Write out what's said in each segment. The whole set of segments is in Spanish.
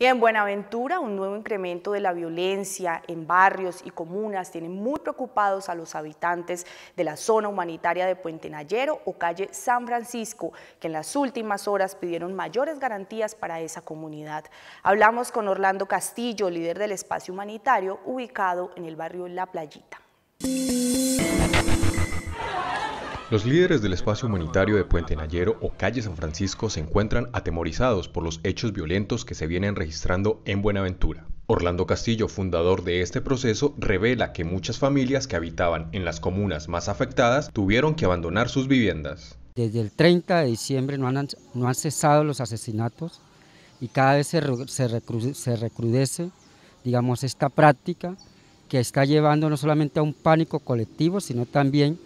Y en Buenaventura, un nuevo incremento de la violencia en barrios y comunas tiene muy preocupados a los habitantes de la zona humanitaria de Puente Nayero o calle San Francisco, que en las últimas horas pidieron mayores garantías para esa comunidad. Hablamos con Orlando Castillo, líder del espacio humanitario ubicado en el barrio La Playita. Los líderes del espacio humanitario de Puente Nayero o Calle San Francisco se encuentran atemorizados por los hechos violentos que se vienen registrando en Buenaventura. Orlando Castillo, fundador de este proceso, revela que muchas familias que habitaban en las comunas más afectadas tuvieron que abandonar sus viviendas. Desde el 30 de diciembre no han, cesado los asesinatos y cada vez se, recrudece, digamos, esta práctica que está llevando no solamente a un pánico colectivo, sino también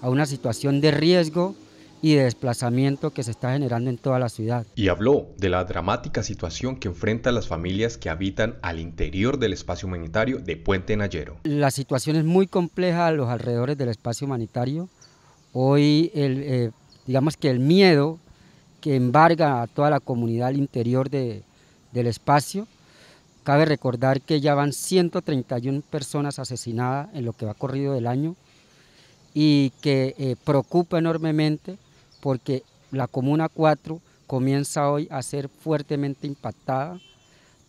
a una situación de riesgo y de desplazamiento que se está generando en toda la ciudad. Y habló de la dramática situación que enfrentan las familias que habitan al interior del espacio humanitario de Puente Nayero. La situación es muy compleja a los alrededores del espacio humanitario. Hoy, eh, digamos que el miedo que embarga a toda la comunidad al interior del espacio, cabe recordar que ya van 131 personas asesinadas en lo que va corrido del año y que eh, preocupa enormemente porque la Comuna 4 comienza hoy a ser fuertemente impactada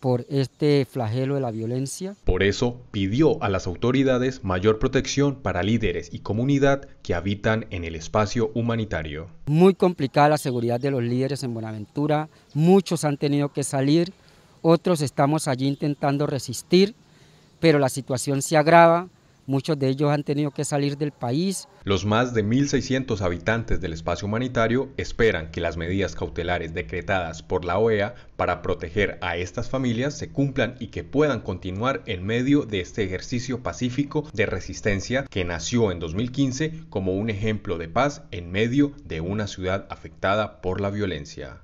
por este flagelo de la violencia. Por eso pidió a las autoridades mayor protección para líderes y comunidad que habitan en el espacio humanitario. Muy complicada la seguridad de los líderes en Buenaventura, muchos han tenido que salir, otros estamos allí intentando resistir, pero la situación se agrava Muchos de ellos han tenido que salir del país. Los más de 1.600 habitantes del espacio humanitario esperan que las medidas cautelares decretadas por la OEA para proteger a estas familias se cumplan y que puedan continuar en medio de este ejercicio pacífico de resistencia que nació en 2015 como un ejemplo de paz en medio de una ciudad afectada por la violencia.